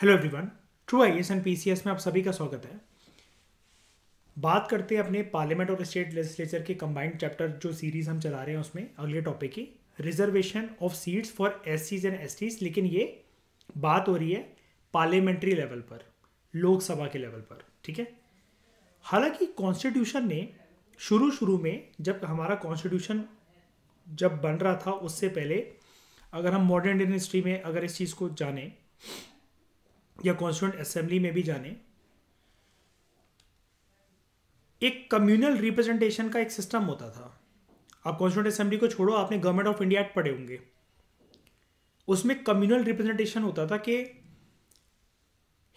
Hello everyone true I S and P में आप सभी का स्वागत है बात करते हैं अपने पार्लियामेंट और स्टेट लेजिस्लेचर के कंबाइंड चैप्टर जो सीरीज हम चला रहे हैं उसमें अगले टॉपिक की reservation of seats for S Cs and S Ts लेकिन ये बात हो रही है पार्लियामेंट्री लेवल पर लोकसभा के लेवल पर ठीक है हालांकि कॉन्स्टिट्यूशन ने शुरू शुरू में जब हमारा कॉन्स्टिट्यूशन जब बन रहा था उससे पहले अगर हम मॉडर्न इंडियन हिस्ट्री में अगर इस चीज़ को जानें या कॉन्स्टिट्यूंट असेंबली में भी जाने एक कम्युनल रिप्रेजेंटेशन का एक सिस्टम होता था आप कॉन्स्टिट्यूंट असेंबली को छोड़ो आपने गवर्नमेंट ऑफ इंडिया एक्ट पढ़े होंगे उसमें कम्युनल रिप्रेजेंटेशन होता था कि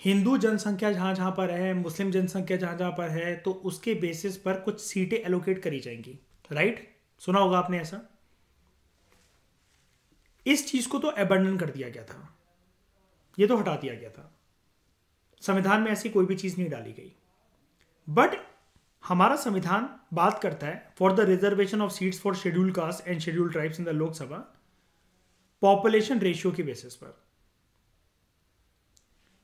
हिंदू जनसंख्या जहां जहां पर है मुस्लिम जनसंख्या जहां जहां पर है तो उसके बेसिस पर कुछ सीटें एलोकेट करी जाएंगी राइट सुना होगा आपने ऐसा इस चीज़ को तो एबंडन कर दिया गया था ये तो हटा दिया गया था संविधान में ऐसी कोई भी चीज़ नहीं डाली गई बट हमारा संविधान बात करता है for the reservation of seats for schedule caste and schedule tribes in the Lok Sabha population ratio के बेसिस पर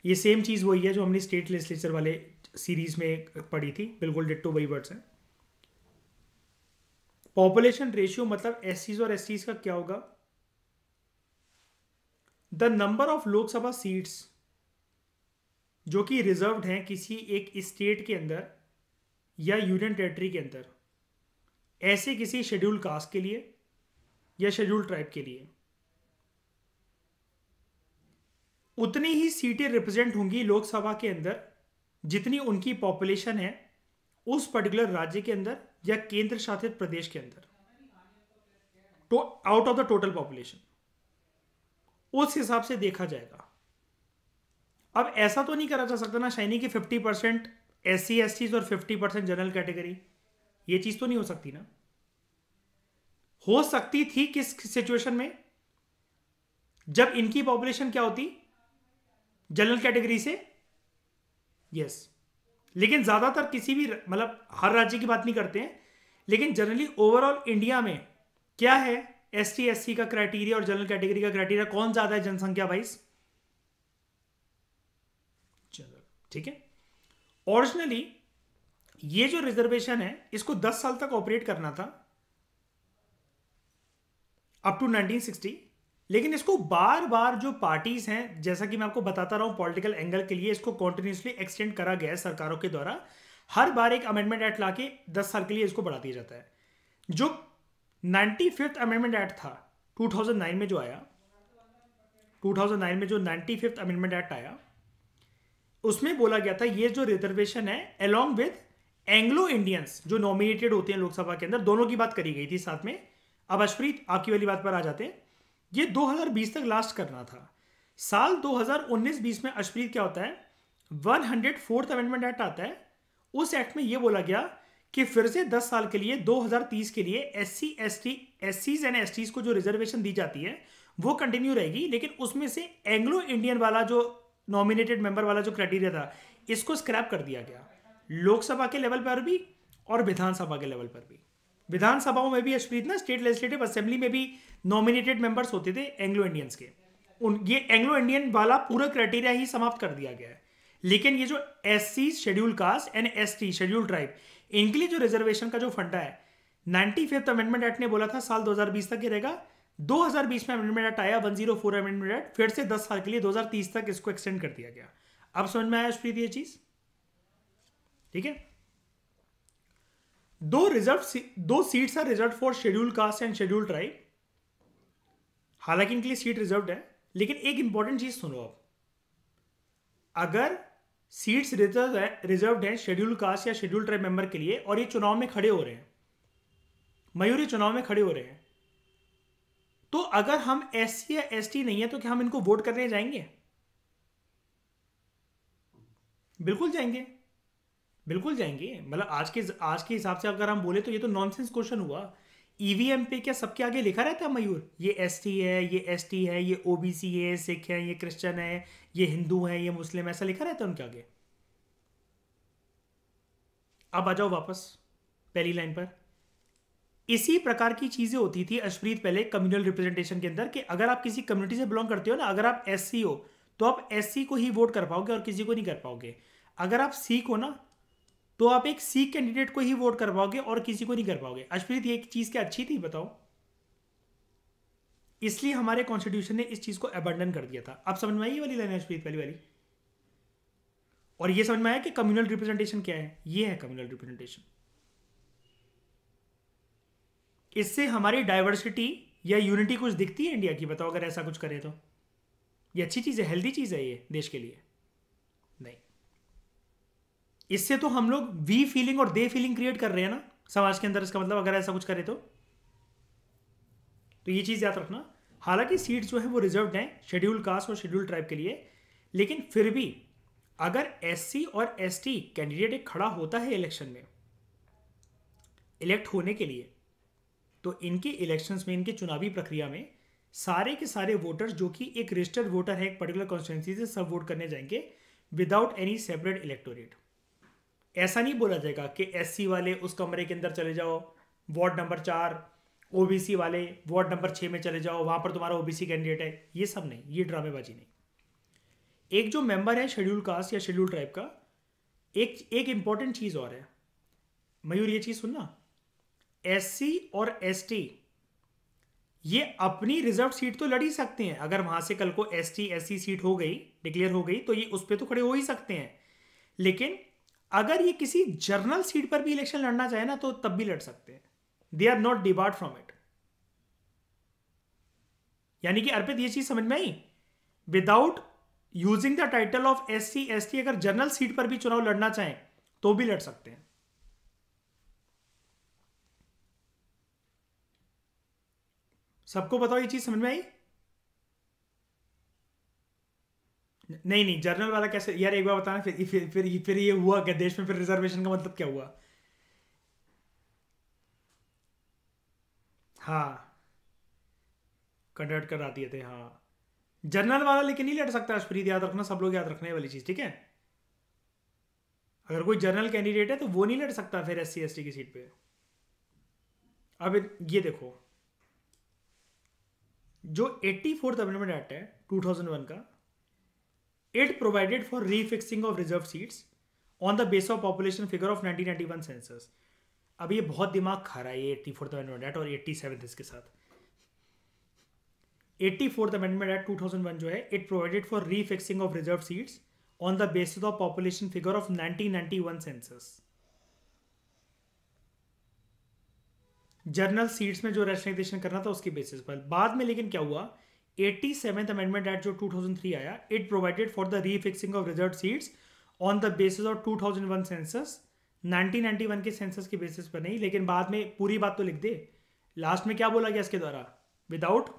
ये सेम चीज़ वही है जो हमने स्टेट लेजिस्लेचर वाले सीरीज में पढ़ी थी बिल्कुल डिट्टो वही वर्ड्स हैं पॉपुलेशन रेशियो मतलब एस और एस का क्या होगा the number of Lok Sabha seats जो कि रिजर्व्ड हैं किसी एक स्टेट के अंदर या यूनियन टेरिटरी के अंदर ऐसे किसी शेड्यूल कास्ट के लिए या शेड्यूल ट्राइब के लिए उतनी ही सीटें रिप्रेजेंट होंगी लोकसभा के अंदर जितनी उनकी पॉपुलेशन है उस पर्टिकुलर राज्य के अंदर या केंद्र शासित प्रदेश के अंदर तो out of the total population उस हिसाब से देखा जाएगा अब ऐसा तो नहीं करा जा सकता ना शाइनी की फिफ्टी परसेंट एस सी और फिफ्टी परसेंट जनरल कैटेगरी ये चीज़ तो नहीं हो सकती ना हो सकती थी किस सिचुएशन में जब इनकी पॉपुलेशन क्या होती जनरल कैटेगरी से यस लेकिन ज़्यादातर किसी भी मतलब हर राज्य की बात नहीं करते हैं लेकिन जनरली ओवरऑल इंडिया में क्या है एस टी एस सी का क्राइटेरिया और जनरल कैटेगरी का क्राइटेरिया कौन ज्यादा है जनसंख्या वाइज चलो ठीक है ओरिजिनली ये जो रिजर्वेशन है इसको 10 साल तक ऑपरेट करना था अप टू 1960 लेकिन इसको बार बार जो पार्टीज हैं जैसा कि मैं आपको बताता रहा हूं पॉलिटिकल एंगल के लिए इसको कॉन्टिन्यूसली एक्सटेंड करा गया है सरकारों के द्वारा हर बार एक अमेंडमेंट एक्ट लाके 10 साल के लिए इसको बढ़ा दिया जाता है जो नाइन्टी फिफ्थ अमेंडमेंट एक्ट था 2009 में जो आया 2009 में जो नाइन्टी फिफ्थ अमेंडमेंट एक्ट आया उसमें बोला गया था ये जो रिजर्वेशन है अलोंग विद एंग्लो इंडियंस जो नॉमिनेटेड होते हैं लोकसभा के अंदर दोनों की बात करी गई थी साथ में अब अशप्रीत आपकी वाली बात पर आ जाते हैं ये 2020 तक लास्ट करना था साल 2019-20 में अशप्रीत क्या होता है one hundred fourth amendment act आता है उस एक्ट में ये बोला गया कि फिर से 10 साल के लिए 2030 के लिए S C S T S Cs and S Ts को जो रिजर्वेशन दी जाती है वो कंटिन्यू रहेगी लेकिन उसमें से एंग्लो इंडियन वाला जो नॉमिनेटेड मेंबर वाला जो क्राइटेरिया था इसको स्क्रैप कर दिया गया लोकसभा के लेवल पर भी और विधानसभा के लेवल पर भी विधानसभाओं में भी अश्वित ना स्टेट लेजिस्लेटिव असेंबली में भी नॉमिनेटेड मेंबर्स होते थे एंग्लो इंडियंस के उन ये एंग्लो इंडियन वाला पूरा क्राइटेरिया ही समाप्त कर दिया गया है लेकिन ये जो S C schedule caste and S T schedule tribe इनके लिए जो रिजर्वेशन का जो फंडा है नाइनटी फिफ्थ अमेंडमेंट एक्ट ने बोला था साल 2020 तक ही रहेगा 2020 में अमेंडमेंट एक्ट आया 104 जीरो अमेंडमेंट एक्ट फिर से 10 साल के लिए 2030 तक इसको एक्सटेंड कर दिया गया अब समझ में आया प्रीति ये चीज ठीक है दो रिजर्व दो seats are reserve for schedule caste and schedule tribe हालांकि इनके लिए सीट रिजर्व है लेकिन एक इंपॉर्टेंट चीज सुनो आप अगर सीट्स रिजर्व है रिजर्व हैं शेड्यूल कास्ट या शेड्यूल ट्राइब मेंबर के लिए और ये चुनाव में खड़े हो रहे हैं मयूरी चुनाव में खड़े हो रहे हैं तो अगर हम एस सी या एस टी नहीं है तो क्या हम इनको वोट करने जाएंगे बिल्कुल जाएंगे बिल्कुल जाएंगे मतलब आज के आज के हिसाब से अगर हम बोले तो ये तो नॉनसेंस क्वेश्चन हुआ ईवीएम e पे क्या सबके आगे लिखा रहता है मयूर ये एस है ये एस है ये ओबीसी है सिख है ये क्रिश्चियन है ये हिंदू है ये मुस्लिम ऐसा लिखा रहता है उनके आगे अब आ जाओ वापस पहली लाइन पर इसी प्रकार की चीजें होती थी अश्प्रीत पहले कम्युनल रिप्रेजेंटेशन के अंदर कि अगर आप किसी कम्युनिटी से बिलोंग करते हो ना अगर आप एस हो तो आप एस को ही वोट कर पाओगे और किसी को नहीं कर पाओगे अगर आप सीख हो ना तो आप एक सी कैंडिडेट को ही वोट कर पाओगे और किसी को नहीं कर पाओगे अश्वित ये चीज़ क्या अच्छी थी बताओ इसलिए हमारे कॉन्स्टिट्यूशन ने इस चीज़ को अबंडन कर दिया था आप समझ में आई ये वाली लाइन अश्वित वाली वाली और ये समझ में आया कि कम्युनल रिप्रेजेंटेशन क्या है ये है कम्युनल रिप्रेजेंटेशन इससे हमारी डाइवर्सिटी या यूनिटी कुछ दिखती है इंडिया की बताओ अगर ऐसा कुछ करें तो ये अच्छी चीज़ है हेल्दी चीज़ है ये देश के लिए नहीं इससे तो हम लोग वी फीलिंग और दे फीलिंग क्रिएट कर रहे हैं ना समाज के अंदर इसका मतलब अगर ऐसा कुछ करें तो तो ये चीज़ याद रखना हालांकि सीट जो है वो रिजर्व हैं शेड्यूल कास्ट और शेड्यूल ट्राइब के लिए लेकिन फिर भी अगर एस और एस कैंडिडेट एक खड़ा होता है इलेक्शन में इलेक्ट होने के लिए तो इनके इलेक्शंस में इनके चुनावी प्रक्रिया में सारे के सारे वोटर्स जो कि एक रजिस्टर्ड वोटर है एक पर्टिकुलर कॉन्स्टिट्यूंसी से सब वोट करने जाएंगे विदाउट एनी सेपरेट इलेक्टोरेट ऐसा नहीं बोला जाएगा कि एस वाले उस कमरे के अंदर चले जाओ वार्ड नंबर चार ओ वाले वार्ड नंबर छः में चले जाओ वहाँ पर तुम्हारा ओबीसी कैंडिडेट है ये सब नहीं ये ड्रामेबाजी नहीं एक जो मेंबर है शेड्यूल कास्ट या शेड्यूल ट्राइब का एक एक इम्पॉर्टेंट चीज़ और है मयूर ये चीज़ सुनना एससी और एसटी ये अपनी रिजर्व सीट तो लड़ ही सकते हैं अगर वहां से कल को एस टी सीट हो गई डिक्लेयर हो गई तो ये उस पर तो खड़े हो ही सकते हैं लेकिन अगर ये किसी जर्नल सीट पर भी इलेक्शन लड़ना चाहे ना तो तब भी लड़ सकते हैं they are not debarred from it यानी कि अर्पित ये चीज समझ में आई without using the title of S C S T अगर जर्नल सीट पर भी चुनाव लड़ना चाहें तो भी लड़ सकते हैं सबको बताओ ये चीज समझ में आई नहीं नहीं जर्नल वाला कैसे यार एक बार बताना फिर फिर फिर, फिर ये हुआ क्या देश में फिर रिजर्वेशन का मतलब क्या हुआ हाँ कंडक्ट करा दिए थे हाँ जर्नल वाला लेकिन नहीं लड़ सकता अशप्रीत याद रखना सब लोग याद रखने वाली चीज़ ठीक है अगर कोई जर्नल कैंडिडेट है तो वो नहीं लड़ सकता फिर एस सी की सीट पे अब ये देखो जो एट्टी फोर्थ अमेंडमेंट एक्ट है वन का It provided for refixing of reserved seats on the base of population figure of 1991 census. अब ये बहुत दिमाग खा रहा है ये एट्टी फोर्थ अमेंडमेंट एक्ट और एट्टी सेवन इसके साथ eighty fourth amendment act two thousand one जो है it provided for refixing of reserve seats on the basis of population figure of nineteen ninety one census general seats में जो रेशनाइजेशन करना था उसके बेसिस पर बाद में लेकिन क्या हुआ एट्टी सेवेंथ अमेंडमेंट एक्ट जो टू थाउजेंड थ्री आया it provided for the refixing of reserve seats on the basis of two thousand one census nineteen ninety one के सेंसस के बेसिस पर नहीं लेकिन बाद में पूरी बात तो लिख दे लास्ट में क्या बोला गया इसके द्वारा without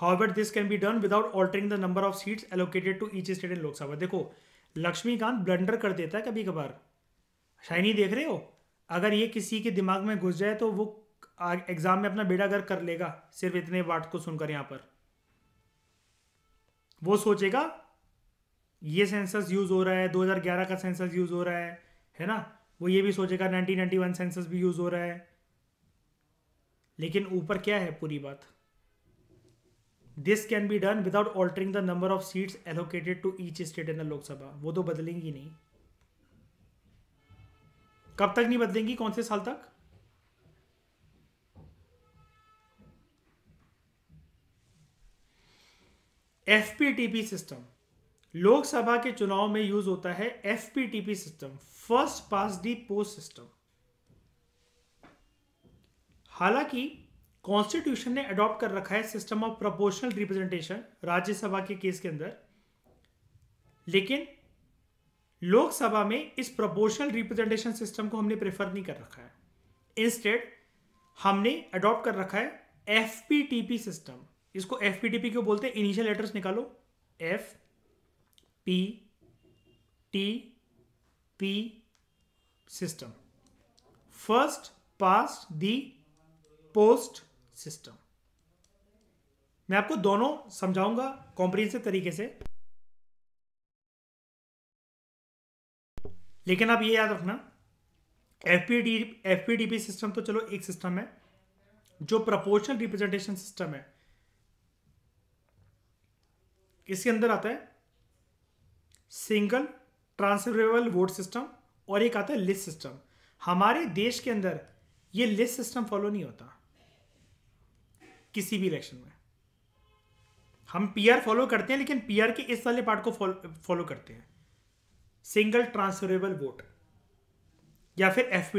however this can be done without altering the number of seats allocated to each state in Lok Sabha देखो लक्ष्मीकांत ब्लंडर कर देता है कभी कभार शाइनी देख रहे हो अगर ये किसी के दिमाग में घुस जाए तो वो एग्ज़ाम में अपना बेड़ा गर्क कर लेगा सिर्फ इतने बात को सुनकर यहां पर वो सोचेगा ये सेंसस यूज़ हो रहा है 2011 का सेंसस यूज़ हो रहा है है ना वो ये भी सोचेगा 1991 सेंसस भी यूज़ हो रहा है लेकिन ऊपर क्या है पूरी बात this can be done without altering the number of seats allocated to each state in the Lok Sabha वो तो बदलेंगी नहीं कब तक नहीं बदलेंगी कौन से साल तक एफपीटीपी सिस्टम लोकसभा के चुनाव में यूज होता है FPTP system first past the post system हालांकि कॉन्स्टिट्यूशन ने अडॉप्ट कर रखा है system of proportional representation Rajya Sabha के केस के अंदर लेकिन लोकसभा में इस प्रोपोर्शनल रिप्रेजेंटेशन सिस्टम को हमने प्रेफर नहीं कर रखा है इंस्टेड हमने अडॉप्ट कर रखा है एफ सिस्टम इसको एफ क्यों बोलते हैं इनिशियल लेटर्स निकालो F P T P system first past the post system मैं आपको दोनों समझाऊंगा कॉम्प्रिहेंसिव तरीके से लेकिन आप ये याद रखना F P D F P P D system तो चलो एक सिस्टम है जो प्रपोर्शनल रिप्रेजेंटेशन सिस्टम है इसके अंदर आता है सिंगल ट्रांसफरेबल वोट सिस्टम और एक आता है लिस्ट सिस्टम हमारे देश के अंदर ये लिस्ट सिस्टम फॉलो नहीं होता किसी भी इलेक्शन में हम पीआर फॉलो करते हैं लेकिन पीआर के इस वाले पार्ट को फॉलो करते हैं सिंगल ट्रांसफरेबल वोट या फिर एफ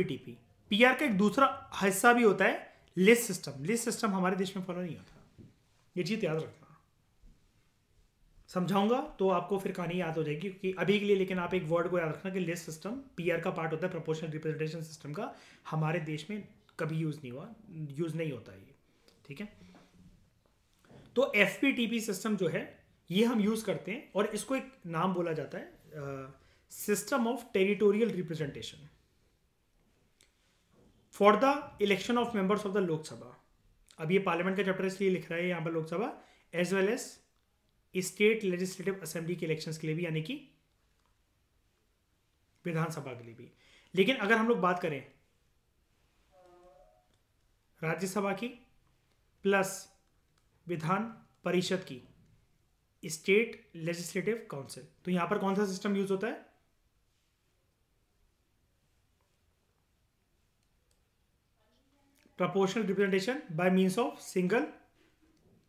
पीआर का एक दूसरा हिस्सा भी होता है लिस्ट सिस्टम लिस्ट सिस्टम हमारे देश में फॉलो नहीं होता ये चीज याद रखना समझाऊंगा तो आपको फिर कहानी याद हो जाएगी क्योंकि अभी के लिए लेकिन आप एक वर्ड को याद रखना कि लिस्ट सिस्टम पीआर का पार्ट होता है प्रोपोर्शनल रिप्रेजेंटेशन सिस्टम का हमारे देश में कभी यूज नहीं हुआ यूज नहीं होता ये ठीक है तो एफ सिस्टम जो है ये हम यूज करते हैं और इसको एक नाम बोला जाता है system of territorial representation for the election of members of the Lok Sabha अब ये पार्लियामेंट का चैप्टर इसलिए लिख रहा है यहां पर Lok Sabha as well as state legislative assembly के इलेक्शंस के लिए भी यानी कि विधानसभा के लिए भी लेकिन अगर हम लोग बात करें राज्यसभा की प्लस विधान परिषद की स्टेट लेजिस्लेटिव काउंसिल तो यहां पर कौन सा सिस्टम यूज होता है proportional representation by means of single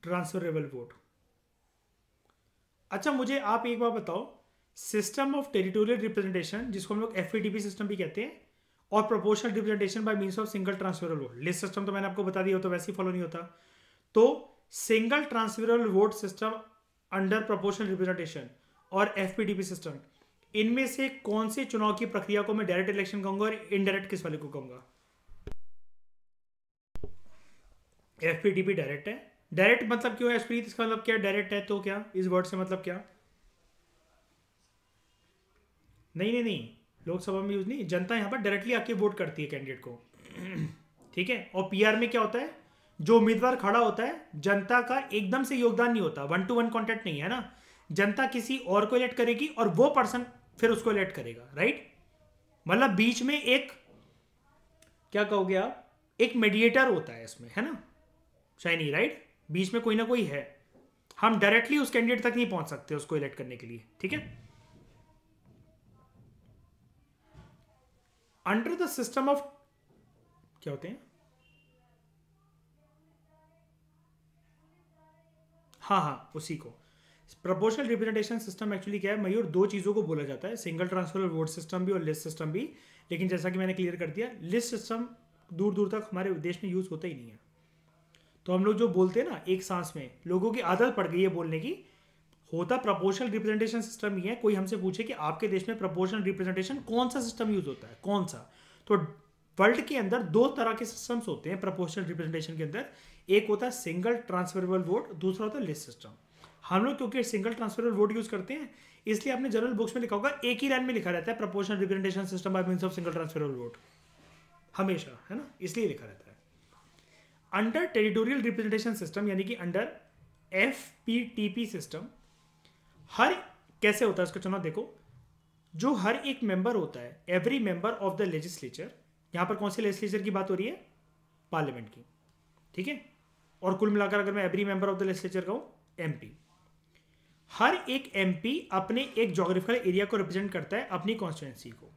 transferable vote अच्छा मुझे आप एक बार बताओ सिस्टम ऑफ टेरिटोरियल रिप्रेजेंटेशन जिसको हम लोग एफ सिस्टम भी कहते हैं और proportional representation by means of single transferable vote list system तो मैंने आपको बता दिया तो वैसे ही फॉलो नहीं होता तो single transferable vote system under proportional representation और एफ सिस्टम इनमें से कौन से चुनाव की प्रक्रिया को मैं डायरेक्ट इलेक्शन कहूंगा और इनडायरेक्ट किस वाले को कहूंगा F P T P direct है डायरेक्ट मतलब क्यों है एसप्रीत इसका मतलब क्या डायरेक्ट है तो क्या इस वर्ड से मतलब क्या नहीं नहीं नहीं लोकसभा में यूज नहीं जनता यहां पर डायरेक्टली आके वोट करती है कैंडिडेट को ठीक है और पीआर में क्या होता है जो उम्मीदवार खड़ा होता है जनता का एकदम से योगदान नहीं होता वन टू वन कॉन्टेक्ट नहीं है ना जनता किसी और को इलेक्ट करेगी और वो पर्सन फिर उसको इलेक्ट करेगा राइट मतलब बीच में एक क्या कहोगे आप एक मेडिएटर होता है इसमें है ना शाइनी राइट बीच में कोई ना कोई है हम डायरेक्टली उस कैंडिडेट तक नहीं पहुंच सकते उसको इलेक्ट करने के लिए ठीक है अंडर द सिस्टम ऑफ क्या होते हैं हाँ हाँ उसी को प्रपोर्शनल रिप्रेजेंटेशन सिस्टम एक्चुअली क्या है मयूर दो चीज़ों को बोला जाता है सिंगल ट्रांसफर वोट सिस्टम भी और लिस्ट सिस्टम भी लेकिन जैसा कि मैंने क्लियर कर दिया लिस्ट सिस्टम दूर दूर तक हमारे देश में यूज़ होता ही नहीं है तो हम लोग जो बोलते हैं ना एक सांस में लोगों की आदत पड़ गई है बोलने की होता प्रपोर्शनल रिप्रेजेंटेशन सिस्टम ही है कोई हमसे पूछे कि आपके देश में प्रपोर्शनल रिप्रेजेंटेशन कौन सा सिस्टम यूज होता है कौन सा तो वर्ल्ड के अंदर दो तरह के सिस्टम्स होते हैं प्रपोर्शनल रिप्रेजेंटेशन के अंदर एक होता है सिंगल ट्रांसफरेबल वोट दूसरा होता है लिस्ट सिस्टम हम लोग क्योंकि सिंगल ट्रांसफरेबल वोट यूज करते हैं इसलिए आपने जनरल बुक्स में लिखा होगा एक ही लाइन में लिखा रहता है proportional representation system by of single transferable vote हमेशा है ना इसलिए लिखा रहता है अंडर टेरिटोरियल रिप्रेजेंटेशन सिस्टम यानी कि under F P T P system हर कैसे होता है उसका चुनाव देखो जो हर एक मेंबर होता है every member of the legislature यहां पर कौन से लेजिस्लेचर की बात हो रही है पार्लियामेंट की ठीक है और कुल मिलाकर अगर मैं every member of the legislature का हूँ एम हर एक एम अपने एक जोग्राफिकल एरिया को रिप्रेजेंट करता है अपनी कॉन्स्टिट्यूंसी को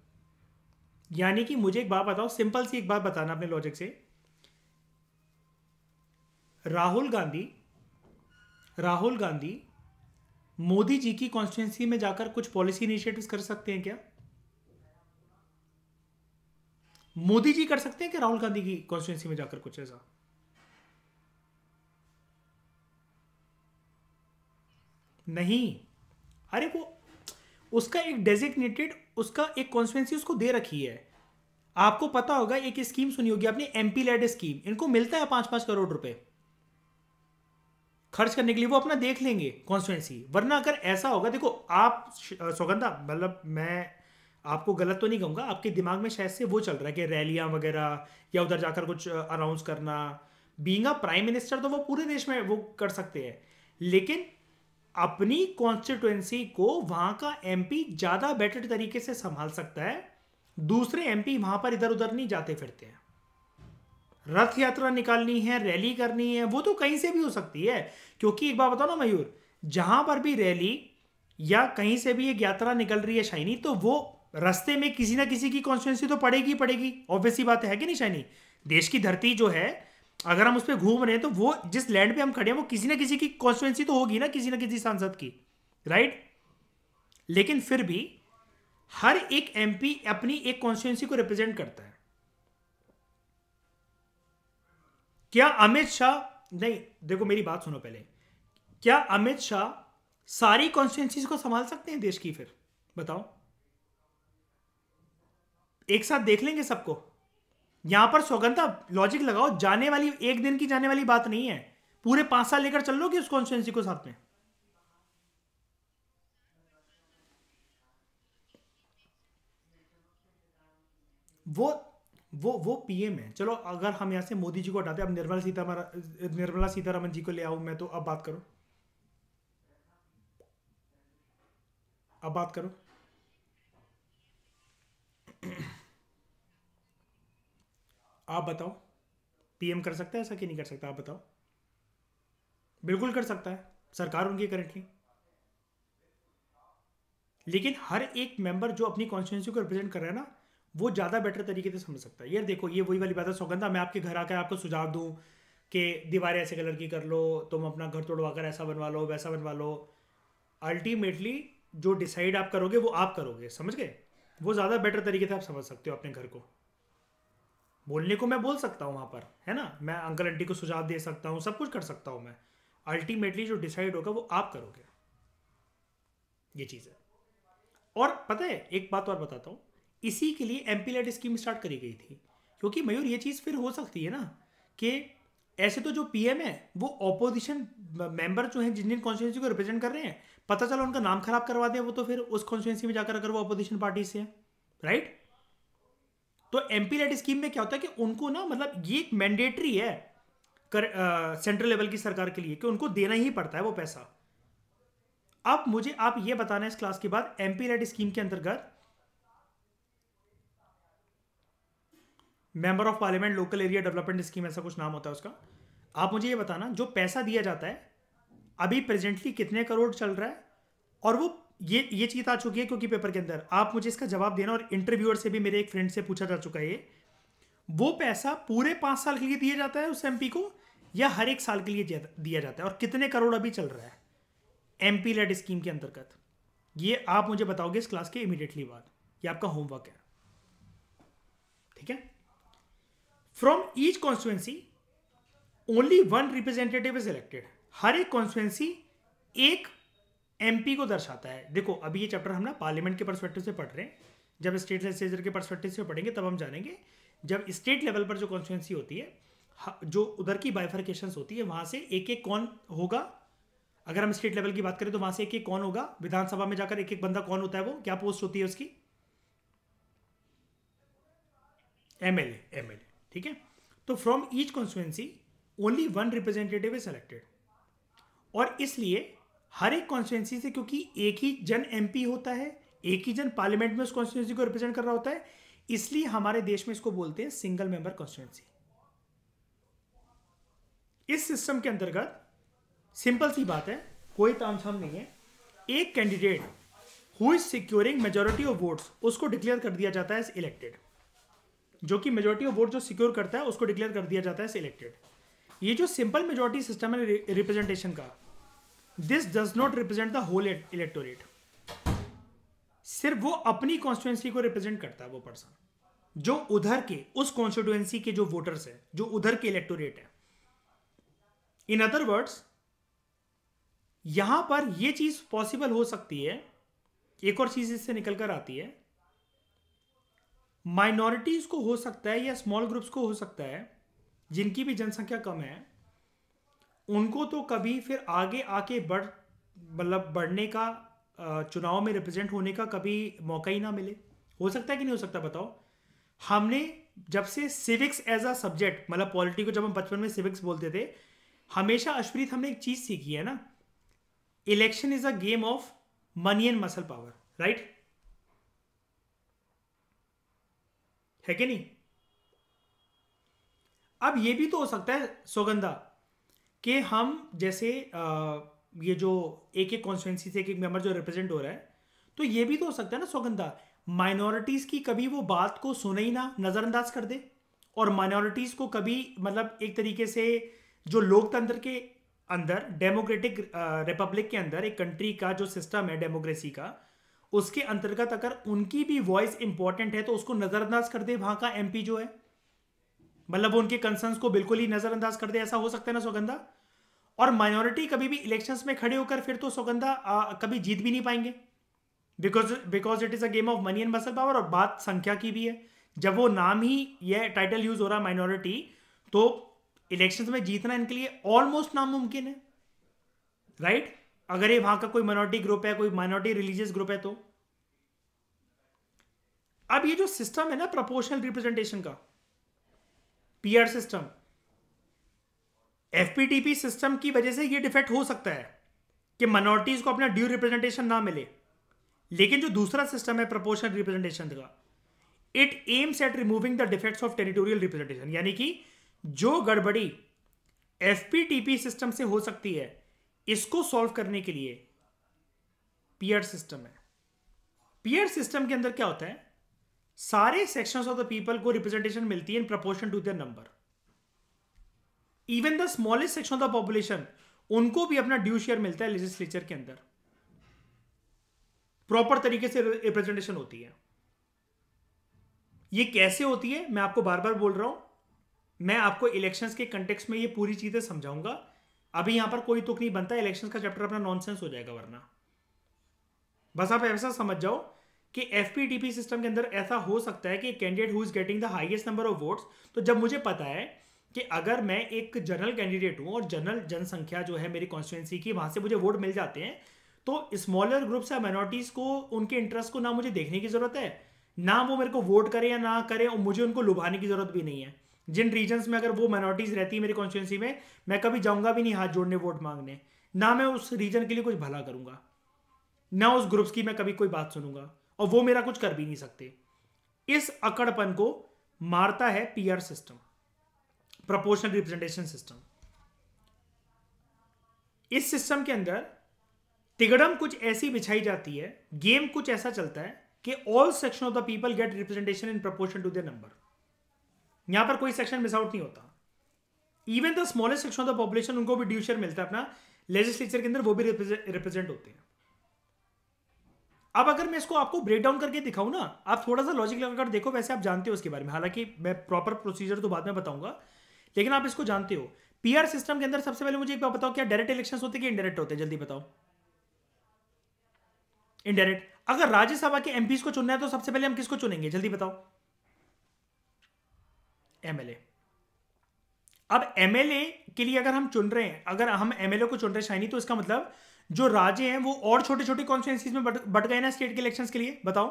यानी कि मुझे एक बात बताओ सिंपल सी एक बात बताना अपने लॉजिक से राहुल गांधी राहुल गांधी मोदी जी की कॉन्स्टिट्युएंसी में जाकर कुछ पॉलिसी इनिशिएटिव कर सकते हैं क्या मोदी जी कर सकते हैं कि राहुल गांधी की कॉन्स्टिट्युएंसी में जाकर कुछ ऐसा नहीं अरे वो उसका एक डेजिग्नेटेड उसका एक कॉन्स्टिट्युएंसी उसको दे रखी है आपको पता होगा एक स्कीम सुनी होगी आपने एमपी लेड स्कीम इनको मिलता है पांच पांच करोड़ रुपए खर्च करने के लिए वो अपना देख लेंगे कॉन्स्टिटेंसी वरना अगर ऐसा होगा देखो आप सौगंधा मतलब मैं आपको गलत तो नहीं कहूँगा आपके दिमाग में शायद से वो चल रहा है कि रैलियाँ वगैरह या उधर जाकर कुछ अनाउंस करना बींग अ प्राइम मिनिस्टर तो वो पूरे देश में वो कर सकते हैं लेकिन अपनी कॉन्स्टिट्युएंसी को वहाँ का एम ज़्यादा बेटर तरीके से संभाल सकता है दूसरे एमपी वहां पर इधर उधर नहीं जाते फिरते हैं रथ यात्रा निकालनी है रैली करनी है वो तो कहीं से भी हो सकती है क्योंकि एक बार बताओ ना मयूर जहां पर भी रैली या कहीं से भी एक यात्रा निकल रही है शाइनी तो वो रास्ते में किसी ना किसी की कॉन्स्टिट्यूंसी तो पड़ेगी पड़ेगी ऑब्वियसली बात है कि नहीं शाइनी देश की धरती जो है अगर हम उस पर घूम रहे हैं तो वो जिस लैंड पे हम खड़े हैं वो किसी ना किसी की कॉन्स्टिट्यूंसी तो होगी ना किसी ना किसी सांसद की राइट लेकिन फिर भी हर एक एमपी अपनी एक कॉन्स्टिट्यूंसी को रिप्रेजेंट करता है क्या अमित शाह नहीं देखो मेरी बात सुनो पहले क्या अमित शाह सारी कॉन्स्टिट्यूंसीज को संभाल सकते हैं देश की फिर बताओ एक साथ देख लेंगे सबको यहां पर सौगंधा लॉजिक लगाओ जाने वाली एक दिन की जाने वाली बात नहीं है पूरे पांच साल लेकर चल कि उस कॉन्स्टिट्यूंसी को साथ में वो वो वो पीएम है चलो अगर हम यहाँ से मोदी जी को हटाते अब निर्मला सीतारामन निर्मला सीतारामन जी को ले आऊ मैं तो अब बात करो अब बात करो आप बताओ पीएम कर सकता है ऐसा कि नहीं कर सकता आप बताओ बिल्कुल कर सकता है सरकार उनकी करेंटली लेकिन हर एक मेंबर जो अपनी कॉन्स्टिट्यूंसी को रिप्रेजेंट कर रहा है ना वो ज़्यादा बेटर तरीके से समझ सकता है यार देखो ये वही वाली बात है सौगंधा मैं आपके घर आकर आपको सुझाव दूँ कि दीवारें ऐसे कलर की कर लो तुम अपना घर तोड़वा कर ऐसा बनवा लो वैसा बनवा लो अल्टीमेटली जो डिसाइड आप करोगे वो आप करोगे समझ गए वो ज़्यादा बेटर तरीके से आप समझ सकते हो अपने घर को बोलने को मैं बोल सकता हूँ वहाँ पर है ना मैं अंकल आंटी को सुझाव दे सकता हूँ सब कुछ कर सकता हूँ मैं अल्टीमेटली जो डिसाइड होगा वो आप करोगे ये चीज़ है और पता है एक बात और बताता हूँ इसी के लिए एम पी स्कीम स्टार्ट करी गई थी क्योंकि मयूर ये चीज़ फिर हो सकती है ना कि ऐसे तो जो पीएम है वो ऑपोजिशन मेंबर जो हैं जिन जिन कॉन्स्टिट्यूंसी को रिप्रेजेंट कर रहे हैं पता चला उनका नाम खराब करवा दें वो तो फिर उस कॉन्स्टिट्यूंसी में जाकर अगर वो अपोजिशन पार्टी से है राइट तो एम पी स्कीम में क्या होता है कि उनको ना मतलब ये एक मैंडेटरी है कर, आ, सेंट्रल लेवल की सरकार के लिए कि उनको देना ही पड़ता है वो पैसा अब मुझे आप ये बताना है इस क्लास के बाद एम पी स्कीम के अंतर्गत member of parliament local area development scheme ऐसा कुछ नाम होता है उसका आप मुझे ये बताना जो पैसा दिया जाता है अभी प्रेजेंटली कितने करोड़ चल रहा है और वो ये ये चीज़ आ चुकी है क्योंकि पेपर के अंदर आप मुझे इसका जवाब देना और इंटरव्यूअर से भी मेरे एक फ्रेंड से पूछा जा चुका है ये वो पैसा पूरे पाँच साल के लिए दिया जाता है उस एम को या हर एक साल के लिए दिया जाता है और कितने करोड़ अभी चल रहा है एम पी लेड स्कीम के अंतर्गत ये आप मुझे बताओगे इस क्लास के इमीडिएटली बाद ये आपका होमवर्क है ठीक है from each constituency only one representative is elected हर एक कॉन्स्टिट्युएंसी एक एमपी को दर्शाता है देखो अभी ये चैप्टर हम ना पार्लियामेंट के परस्पेक्टिव से पढ़ रहे हैं जब स्टेट लेजिस्लेचर के परस्पेक्टिव से पढ़ेंगे तब हम जानेंगे जब स्टेट लेवल पर जो कॉन्स्टिट्युएंसी होती है जो उधर की बाइफर्केशन होती है वहां से एक एक कौन होगा अगर हम स्टेट लेवल की बात करें तो वहां से एक एक कौन होगा विधानसभा में जाकर एक एक बंदा कौन होता है वो क्या पोस्ट होती है उसकी एमएलए एमएलए ठीक है तो from each constituency only one representative is selected और इसलिए हर एक कॉन्स्टिट्युएंसी से क्योंकि एक ही जन एमपी होता है एक ही जन पार्लियामेंट में उस कॉन्स्टिट्युएंसी को रिप्रेजेंट कर रहा होता है इसलिए हमारे देश में इसको बोलते हैं सिंगल मेंबर कॉन्स्टिट्युएंसी इस सिस्टम के अंतर्गत सिंपल सी बात है कोई ताम छाम नहीं है एक candidate who is securing majority of votes उसको डिक्लेयर कर दिया जाता है इलेक्टेड जो कि मेजोरिटी ऑफ वोट जो सिक्योर करता है उसको डिक्लेयर कर दिया जाता है सिलेक्टेड ये जो सिंपल मेजोरिटी सिस्टम है रिप्रेजेंटेशन का this does not represent the whole electorate सिर्फ वो अपनी कॉन्स्टिट्युएंसी को रिप्रेजेंट करता है वो पर्सन जो उधर के उस कॉन्स्टिट्युएंसी के जो वोटर्स है जो उधर के इलेक्टोरेट है इन अदर वर्ड्स यहां पर यह चीज पॉसिबल हो सकती है एक और चीज इससे निकलकर आती है माइनॉरिटीज को हो सकता है या स्मॉल ग्रुप्स को हो सकता है जिनकी भी जनसंख्या कम है उनको तो कभी फिर आगे आके बढ़ मतलब बढ़ने का चुनाव में रिप्रेजेंट होने का कभी मौका ही ना मिले हो सकता है कि नहीं हो सकता बताओ हमने जब से सिविक्स एज अ सब्जेक्ट मतलब पॉलिटी को जब हम बचपन में सिविक्स बोलते थे हमेशा अश्वरीत हमने एक चीज़ सीखी है ना election is a game of money and muscle power right है कि नहीं अब ये भी तो हो सकता है सौगंधा कि हम जैसे आ, ये जो एक एक कॉन्स्टिटेंसी से एक एक मेंबर जो रिप्रेजेंट हो रहा है तो ये भी तो हो सकता है ना सौगंधा माइनॉरिटीज की कभी वो बात को सुने ही ना नज़रअंदाज कर दे और माइनॉरिटीज को कभी मतलब एक तरीके से जो लोकतंत्र के अंदर डेमोक्रेटिक रिपब्लिक के अंदर एक कंट्री का जो सिस्टम है डेमोक्रेसी का उसके अंतर्गत अगर उनकी भी वॉइस इंपॉर्टेंट है तो उसको नजरअंदाज कर दे वहां का एमपी जो है मतलब वो उनके कंसर्न को बिल्कुल ही नजरअंदाज कर दे ऐसा हो सकता है ना सौगंधा और माइनॉरिटी कभी भी इलेक्शंस में खड़े होकर फिर तो सौगंधा कभी जीत भी नहीं पाएंगे because because it is a game of money and muscle power और बात संख्या की भी है जब वो नाम ही यह टाइटल यूज हो रहा माइनॉरिटी तो इलेक्शंस में जीतना इनके लिए ऑलमोस्ट नामुमकिन है राइट right? अगर ये वहां का कोई माइनॉरिटी ग्रुप है कोई माइनॉरिटी रिलीजियस ग्रुप है तो अब ये जो सिस्टम है ना प्रोपोर्शनल रिप्रेजेंटेशन का पीआर सिस्टम एफपीटीपी सिस्टम की वजह से ये डिफेक्ट हो सकता है कि माइनॉरिटीज को अपना ड्यू रिप्रेजेंटेशन ना मिले लेकिन जो दूसरा सिस्टम है प्रोपोर्शनल रिप्रेजेंटेशन का it aims at removing the defects of territorial representation यानी कि जो गड़बड़ी एफपीटीपी सिस्टम से हो सकती है इसको सॉल्व करने के लिए पीयर सिस्टम है पीयर सिस्टम के अंदर क्या होता है सारे सेक्शंस ऑफ द पीपल को रिप्रेजेंटेशन मिलती है in proportion to their number even the smallest section of the population उनको भी अपना ड्यू शेयर मिलता है लेजिस्लेचर के अंदर प्रॉपर तरीके से रिप्रेजेंटेशन होती है ये कैसे होती है मैं आपको बार बार बोल रहा हूं मैं आपको इलेक्शंस के कंटेक्स में ये पूरी चीजें समझाऊंगा अभी यहां पर कोई तुक नहीं बनता इलेक्शन का चैप्टर अपना नॉनसेंस हो जाएगा वरना बस आप ऐसा समझ जाओ कि एफ सिस्टम के अंदर ऐसा हो सकता है कि candidate who is getting the highest number of votes तो जब मुझे पता है कि अगर मैं एक जनरल कैंडिडेट हूं और जनरल जनसंख्या जो है मेरी कॉन्स्टिट्यूंसी की वहां से मुझे वोट मिल जाते हैं तो स्मॉलर ग्रुप्स या माइनॉरिटीज को उनके इंटरेस्ट को ना मुझे देखने की जरूरत है ना वो मेरे को वोट करें या ना करें और मुझे उनको लुभाने की जरूरत भी नहीं है जिन रीजन्स में अगर वो माइनॉरिटीज़ रहती है मेरी कॉन्स्टिट्यूंसी में मैं कभी जाऊंगा भी नहीं हाथ जोड़ने वोट मांगने ना मैं उस रीजन के लिए कुछ भला करूंगा ना उस ग्रुप्स की मैं कभी कोई बात सुनूंगा और वो मेरा कुछ कर भी नहीं सकते इस अकड़पन को मारता है PR system proportional representation system इस सिस्टम के अंदर तिगड़म कुछ ऐसी बिछाई जाती है गेम कुछ ऐसा चलता है कि all section of the people get representation in proportion to their number यहां पर कोई सेक्शन मिस आउट नहीं होता even the smallest section of the population उनको भी ड्यू शेयर मिलता है अपना लेजिस्लेचर के अंदर वो भी रिप्रेजेंट होते हैं अब अगर मैं इसको आपको ब्रेक डाउन करके दिखाऊं ना आप थोड़ा सा लॉजिक लगाकर देखो वैसे आप जानते हो इसके बारे में हालांकि मैं प्रॉपर प्रोसीजर तो बाद में बताऊंगा लेकिन आप इसको जानते हो पीआर सिस्टम के अंदर सबसे पहले मुझे एक बार बताओ क्या डायरेक्ट इलेक्शन होते हैं कि इनडायरेक्ट होते हैं जल्दी बताओ इनडायरेक्ट अगर राज्यसभा के एमपीज को चुनना है तो सबसे पहले हम किसको चुनेंगे जल्दी बताओ एमएलए अब एमएलए के लिए अगर हम चुन रहे हैं अगर हम एमएलए को चुन रहे हैं शाइनी तो इसका मतलब जो राज्य हैं वो और छोटे छोटे कॉन्स्टिटेंसीज में बट, बट गए ना स्टेट के इलेक्शंस के लिए बताओ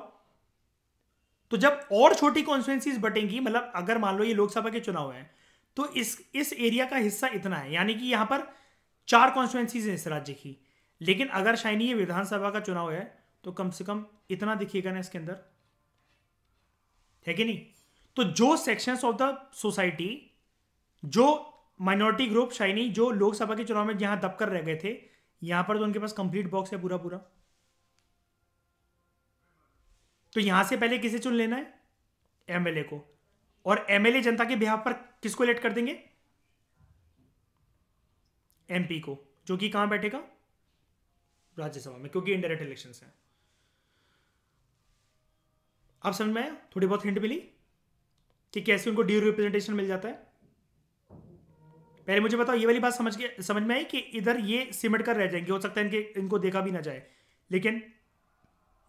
तो जब और छोटी कॉन्स्टिटेंसीज बटेंगी मतलब अगर मान लो ये लोकसभा के चुनाव हैं तो इस इस एरिया का हिस्सा इतना है यानी कि यहां पर चार कॉन्स्टिटेंसीज हैं इस राज्य की लेकिन अगर शाइनी ये विधानसभा का चुनाव है तो कम से कम इतना दिखिएगा ना इसके अंदर है कि नहीं तो जो सेक्शंस ऑफ द सोसाइटी जो माइनॉरिटी ग्रुप शाइनी जो लोकसभा के चुनाव में जहां दबकर रह गए थे यहां पर तो उनके पास कंप्लीट बॉक्स है पूरा पूरा तो यहां से पहले किसे चुन लेना है एमएलए को और एमएलए जनता के बिहार पर किसको इलेक्ट कर देंगे एमपी को जो कि कहां बैठेगा राज्यसभा में क्योंकि इनडायरेक्ट इलेक्शन है आप समझ में आया थोड़ी बहुत हिंट मिली कि कैसे उनको ड्यू रिप्रेजेंटेशन मिल जाता है पहले मुझे बताओ ये वाली बात समझ के समझ में आई कि इधर ये सिमट कर रह जाएंगे हो सकता है इनके इनको देखा भी ना जाए लेकिन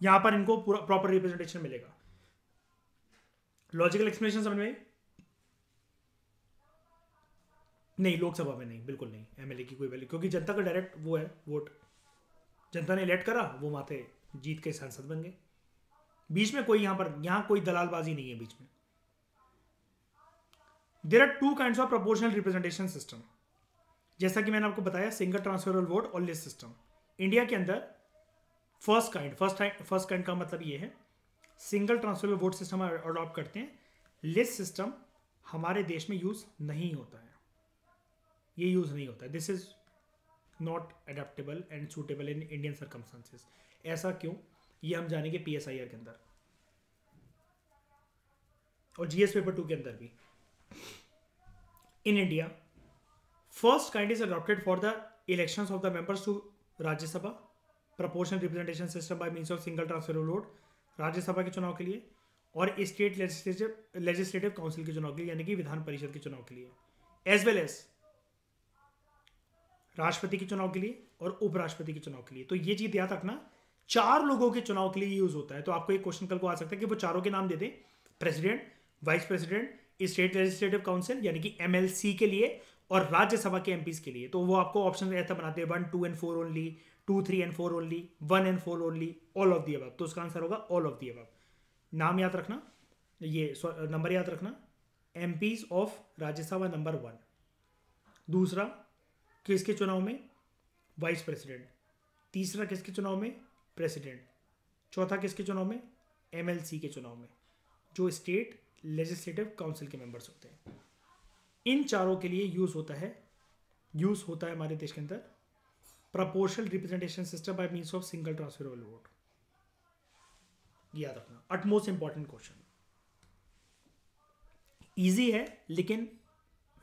यहां पर इनको पूरा प्रॉपर रिप्रेजेंटेशन मिलेगा लॉजिकल एक्सप्लेनेशन समझ में नहीं लोकसभा में नहीं बिल्कुल नहीं एमएलए की कोई वैल्यू क्योंकि जनता का डायरेक्ट वो है वोट जनता ने इलेक्ट करा वो माथे जीत के सांसद बन गए बीच में कोई यहां पर यहां कोई दलालबाजी नहीं है बीच में there are two kind of proportional representation system जैसा कि मैंने आपको बताया सिंगल ट्रांसफरल वोट और लिस्ट सिस्टम इंडिया के अंदर first kind first first kind का मतलब ये है single transferable vote system adopt करते हैं लिस्ट सिस्टम हमारे देश में यूज़ नहीं होता है ये यूज़ नहीं होता है this is not adaptable and suitable in Indian circumstances ऐसा क्यों ये हम जानेंगे पी के अंदर और जीएस पेपर टू के अंदर भी in India, first kind is adopted for the elections of the members to Rajya Sabha, proportional representation system by means of single transfer of vote, rajya sabha ke chunav ke liye और state legislative legislative council के चुनाव के लिए यानी कि विधान परिषद के चुनाव के लिए एज वेल एज राष्ट्रपति के चुनाव के लिए और उपराष्ट्रपति के चुनाव के लिए तो ये चीज याद रखना चार लोगों के चुनाव के लिए यूज होता है तो आपको एक क्वेश्चन कल को आ सकता है कि वो चारों के नाम दे दें president vice president state legislative council यानी कि एम के लिए और राज्यसभा के एम के लिए तो वो आपको ऑप्शन ऐसा बनाते हैं one two and four only two three and four only one and four only all of the अब तो उसका आंसर होगा ऑल ऑफ दी अब नाम याद रखना ये नंबर याद रखना M of Rajya Sabha number one दूसरा किसके चुनाव में वाइस प्रेसिडेंट तीसरा किसके चुनाव में प्रेसिडेंट चौथा किसके चुनाव में एमएलसी के चुनाव में जो स्टेट लेजिस्लेटिव काउंसिल के मेंबर्स होते हैं इन चारों के लिए यूज़ होता है यूज़ होता है हमारे देश के अंदर proportional representation system by means of single transferable vote याद रखना अटमोस्ट इंपॉर्टेंट क्वेश्चन ईजी है लेकिन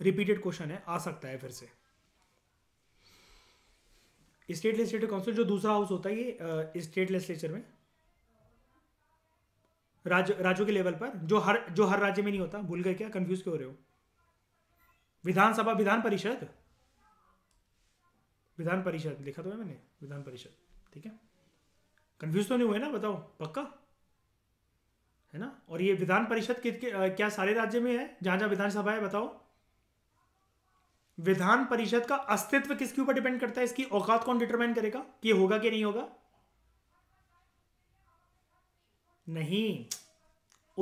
रिपीटेड क्वेश्चन है आ सकता है फिर से स्टेट लेजिस्लेटिव काउंसिल जो दूसरा हाउस होता है ये स्टेट लेजिस्लेचर में राज्य राज्यों के लेवल पर जो हर जो हर राज्य में नहीं होता भूल गए क्या कंफ्यूज क्यों हो रहे हो विधानसभा विधान परिषद विधान परिषद लिखा तो है मैंने विधान परिषद ठीक है कंफ्यूज तो नहीं हुए ना बताओ पक्का है ना और ये विधान परिषद कित क्या सारे राज्य में है जहां जहां विधानसभा है बताओ विधान परिषद का अस्तित्व किसके ऊपर डिपेंड करता है इसकी औकात कौन डिटरमाइन करेगा कि होगा कि नहीं होगा नहीं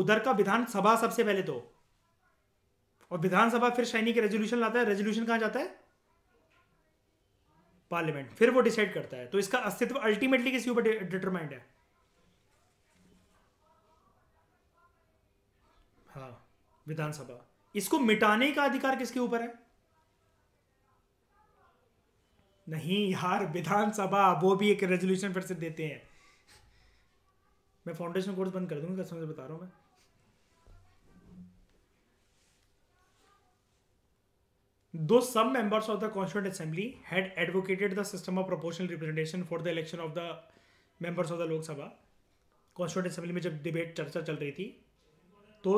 उधर का विधानसभा सबसे पहले तो और विधानसभा फिर सैनिक रेजोल्यूशन लाता है रेजोल्यूशन कहां जाता है पार्लियामेंट फिर वो डिसाइड करता है तो इसका अस्तित्व अल्टीमेटली किसी ऊपर डिटरमाइंड है हाँ विधानसभा इसको मिटाने का अधिकार किसके ऊपर है नहीं यार विधानसभा वो भी एक रेजोल्यूशन फिर से देते हैं मैं फाउंडेशन कोर्स बंद कर दूंगी कसम से बता रहा हूँ मैं दो सब members of the constituent assembly had advocated the system of proportional representation for the election of the members of the Lok Sabha constituent assembly में जब डिबेट चर्चा चल रही थी तो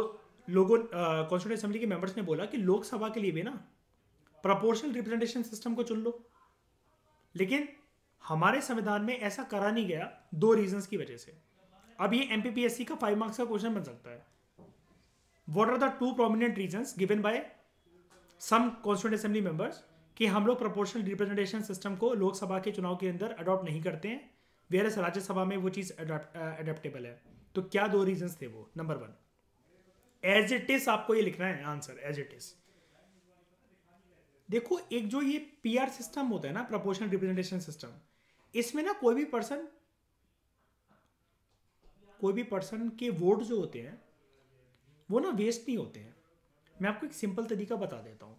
लोगों कॉन्स्टिट्यूंट असेंबली के मेंबर्स ने बोला कि लोकसभा के लिए भी ना प्रपोर्शनल रिप्रेजेंटेशन सिस्टम को चुन लो लेकिन हमारे संविधान में ऐसा करा नहीं गया दो रीजन की वजह से अब ये एमपीपीएससी का फाइव मार्क्स का क्वेश्चन बन सकता है what are the two prominent reason given by some constituent assembly members कि हम लोग प्रोपोर्शनल रिप्रेजेंटेशन सिस्टम को लोकसभा के चुनाव के अंदर अडॉप्ट नहीं करते हैं वेयर एस राज्यसभा में वो चीज़ अडेप्टेबल है तो क्या दो रीजन थे वो number one as it is आपको ये लिखना है आंसर एज इट इज देखो एक जो ये पीआर सिस्टम होता है ना प्रोपोर्शनल रिप्रेजेंटेशन सिस्टम इसमें ना कोई भी पर्सन कोई भी पर्सन के वोट जो होते हैं वो ना वेस्ट नहीं होते हैं मैं आपको एक सिंपल तरीका बता देता हूँ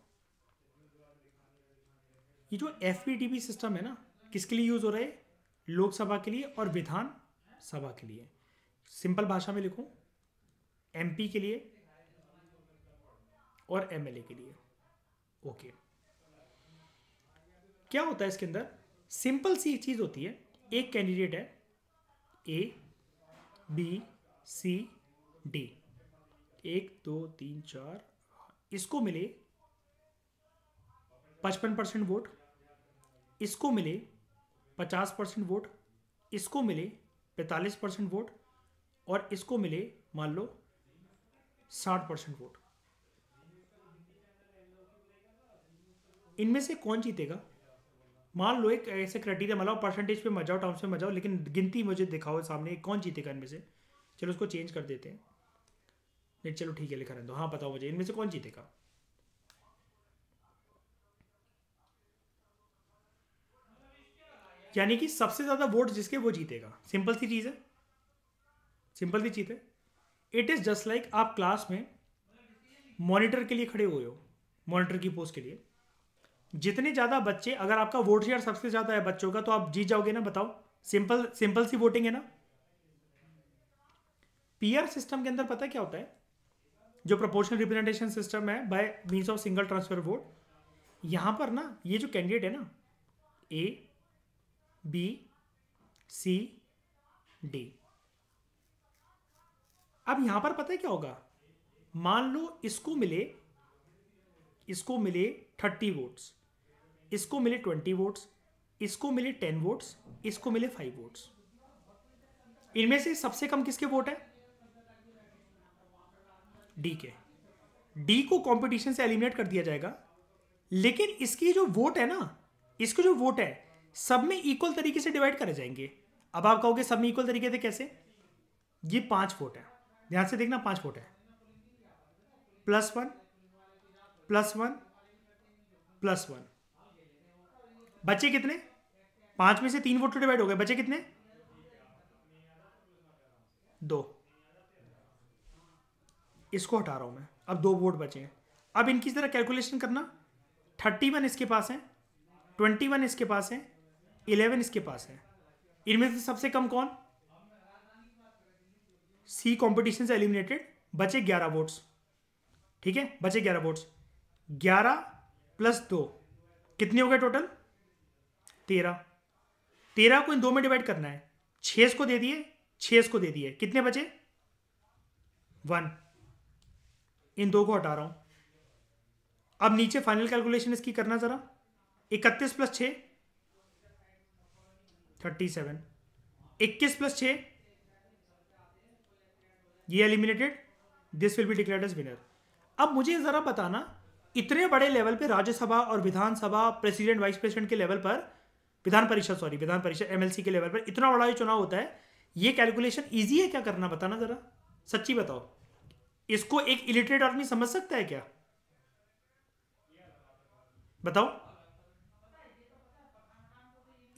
ये जो एफ सिस्टम है ना किसके लिए यूज़ हो रहा है लोकसभा के लिए और विधान सभा के लिए सिंपल भाषा में लिखूं एमपी के लिए और एमएलए के लिए ओके क्या होता है इसके अंदर सिंपल सी चीज़ होती है एक कैंडिडेट है ए बी सी डी एक दो तीन चार इसको मिले पचपन परसेंट वोट इसको मिले पचास परसेंट वोट इसको मिले पैंतालीस परसेंट वोट और इसको मिले मान लो साठ परसेंट वोट इनमें से कौन जीतेगा मान लो एक ऐसे क्राइटेरिया मतलब परसेंटेज पे मजाओ टर्म्स पे मजाओ लेकिन गिनती मुझे दिखाओ सामने कौन जीतेगा इनमें से चलो उसको चेंज कर देते हैं नहीं चलो ठीक है लिखा रहने दो हाँ बताओ मुझे इनमें से कौन जीतेगा यानी कि सबसे ज़्यादा वोट जिसके वो जीतेगा सिंपल सी चीज़ है सिंपल सी चीज़ है इट इज़ जस्ट लाइक आप क्लास में मॉनिटर के लिए खड़े हुए हो मॉनिटर की पोस्ट के लिए जितने ज़्यादा बच्चे अगर आपका वोट शेयर सबसे ज़्यादा है बच्चों का तो आप जीत जाओगे ना बताओ सिंपल सिंपल सी वोटिंग है ना पीआर सिस्टम के अंदर पता क्या होता है जो प्रोपोर्शनल रिप्रेजेंटेशन सिस्टम है by means of single transfer vote यहां पर ना ये जो कैंडिडेट है ना ए बी सी डी अब यहां पर पता है क्या होगा मान लो इसको मिले इसको मिले थर्टी वोट्स इसको मिले ट्वेंटी वोट्स इसको मिले टेन वोट्स इसको मिले फाइव वोट्स इनमें से सबसे कम किसके वोट है डी के डी को कंपटीशन से एलिमिनेट कर दिया जाएगा लेकिन इसकी जो वोट है ना इसके जो वोट है सब में इक्वल तरीके से डिवाइड करे जाएंगे अब आप कहोगे सब में इक्वल तरीके से कैसे ये पांच वोट है ध्यान से देखना पांच वोट है plus one plus one plus one बचे कितने पांच में से तीन वोट डिवाइड हो गए बचे कितने दो इसको हटा रहा हूं मैं अब दो वोट बचे हैं अब इनकी तरह कैलकुलेशन करना थर्टी वन इसके पास है ट्वेंटी वन इसके पास है इलेवन इसके पास है इनमें से सबसे कम कौन सी कंपटीशन से एलिमिनेटेड बचे ग्यारह वोट्स ठीक है बचे ग्यारह वोट्स ग्यारह प्लस दो कितने हो गए टोटल तेरह तेरह को इन दो में डिवाइड करना है छे को दे दिए छः को दे दिए कितने बचे वन इन दो को हटा रहा हूं अब नीचे फाइनल कैलकुलेशन इसकी करना ज़रा इकतीस प्लस छ थर्टी सेवन इक्कीस प्लस छ ये eliminated this will be declared as winner अब मुझे ज़रा बताना इतने बड़े लेवल पे राज्यसभा और विधानसभा प्रेसिडेंट वाइस प्रेसिडेंट के लेवल पर विधान परिषद सॉरी विधान परिषद एमएलसी के लेवल पर इतना बड़ा चुनाव होता है ये कैलकुलेशन ईजी है क्या करना बताना जरा सच्ची बताओ इसको एक इलिटरेट आदमी समझ सकता है क्या बताओ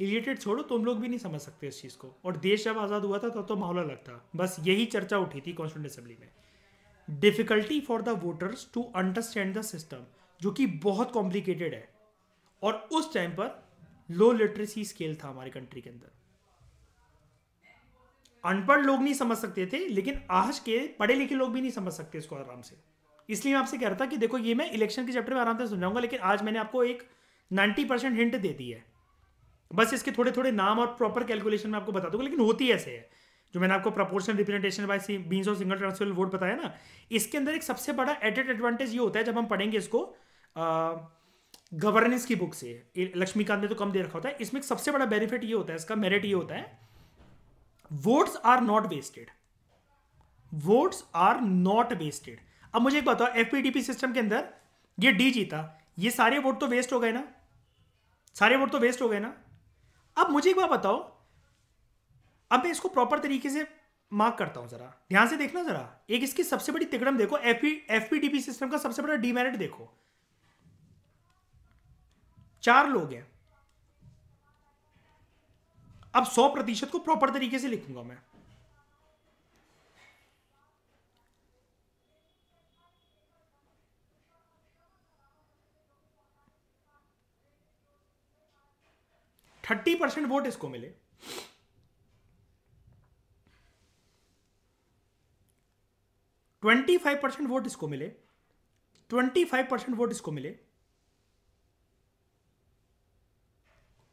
इलिटरेट छोड़ो तुम लोग भी नहीं समझ सकते इस चीज को और देश जब आजाद हुआ था तब तो, तो अलग था बस यही चर्चा उठी थी कॉन्स्टिट्यूंट असेंबली में difficulty for the voters to understand the system जो कि बहुत कॉम्प्लिकेटेड है और उस टाइम पर लो लिटरेसी स्केल था हमारे कंट्री के अंदर अनपढ़ लोग नहीं समझ सकते थे लेकिन आज के पढ़े लिखे लोग भी नहीं समझ सकते इसको आराम से इसलिए मैं आपसे कह रहा था कि देखो ये मैं इलेक्शन के चैप्टर में आराम से समझाऊंगा लेकिन आज मैंने आपको एक 90 परसेंट हिंट दे दी है बस इसके थोड़े थोड़े नाम और प्रॉपर कैलकुलेशन में आपको बता दूंगा लेकिन होती ऐसे है जो मैंने आपको प्रपोर्शन रिप्रेजेंटेशन बाय बीस और सिंगल ट्रांसफर वोट बताया ना इसके अंदर एक सबसे बड़ा एडेड एडवांटेज ये होता है जब हम पढ़ेंगे इसको आ, गवर्नेंस की बुक से लक्ष्मीकांत ने तो कम दे रखा होता है इसमें सबसे बड़ा बेनिफिट ये होता है इसका मेरिट ये होता है votes are not wasted votes are not wasted अब मुझे एक बताओ एफपीडीपी सिस्टम के अंदर ये डी जीता ये सारे वोट तो वेस्ट हो गए ना सारे वोट तो वेस्ट हो गए ना अब मुझे एक बार बताओ अब मैं इसको प्रॉपर तरीके से मार्क करता हूं जरा ध्यान से देखना जरा एक इसकी सबसे बड़ी तिकड़म देखो एफ एफपीडीपी सिस्टम का सबसे बड़ा डीमेरिट देखो चार लोग हैं अब सौ प्रतिशत को प्रॉपर तरीके से लिखूंगा मैं थर्टी परसेंट वोट इसको मिले ट्वेंटी फाइव परसेंट वोट इसको मिले ट्वेंटी फाइव परसेंट वोट इसको मिले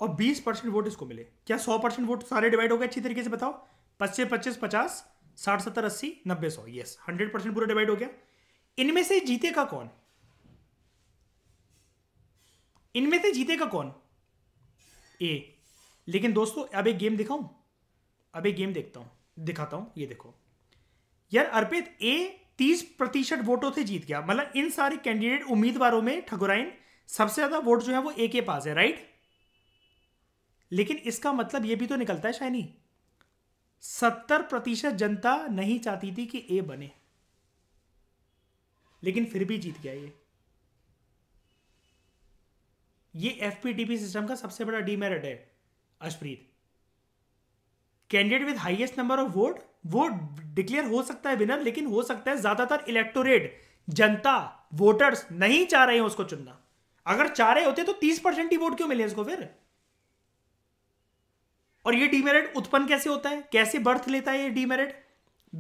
और 20 परसेंट वोट इसको मिले क्या 100 परसेंट वोट सारे डिवाइड हो गए अच्छी तरीके से बताओ पच्चीस पच्चीस पचास साठ सत्तर अस्सी नब्बे सौ यस हंड्रेड परसेंट पूरा डिवाइड हो गया इनमें से जीतेगा कौन इनमें से जीतेगा कौन ए लेकिन दोस्तों अब एक गेम दिखाऊं अब एक गेम देखता हूं दिखाता हूं ये देखो यार अर्पित ए तीस प्रतिशत वोटों से जीत गया मतलब इन सारे कैंडिडेट उम्मीदवारों में ठगुराइन सबसे ज्यादा वोट जो है वो ए के पास है राइट right? लेकिन इसका मतलब यह भी तो निकलता है शायनी सत्तर प्रतिशत जनता नहीं चाहती थी कि ए बने लेकिन फिर भी जीत गया ये ये एफपीटीपी सिस्टम का सबसे बड़ा डीमेरिट है अशप्रीत candidate with highest number of vote वो डिक्लेयर हो सकता है विनर लेकिन हो सकता है ज्यादातर इलेक्टोरेट जनता वोटर्स नहीं चाह रहे हैं उसको चुनना अगर चाह रहे होते तो तीस परसेंट ही वोट क्यों मिले इसको फिर और ये डीमेरिट उत्पन्न कैसे होता है कैसे बर्थ लेता है ये demerit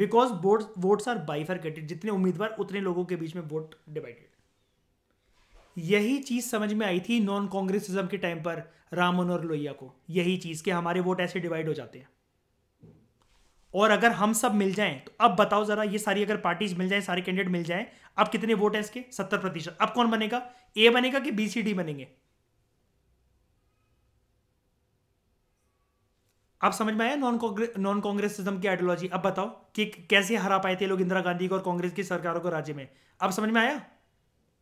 because vote votes are bifurcated जितने उम्मीदवार उतने लोगों के बीच में वोट डिवाइडेड यही चीज समझ में आई थी नॉन कांग्रेसिज्म के टाइम पर राम मनोहर लोहिया को यही चीज के हमारे वोट ऐसे डिवाइड हो जाते हैं और अगर हम सब मिल जाएं तो अब बताओ जरा ये सारी अगर पार्टीज मिल जाएं सारे कैंडिडेट मिल जाएं अब कितने वोट हैं इसके सत्तर प्रतिशत अब कौन बनेगा ए बनेगा कि बी सी डी बनेंगे आप समझ में आया नॉन नॉन कांग्रेसिज्म की आइडियोलॉजी अब बताओ कि कैसे हरा पाए थे लोग इंदिरा गांधी को और कांग्रेस की सरकारों को राज्य में अब समझ में आया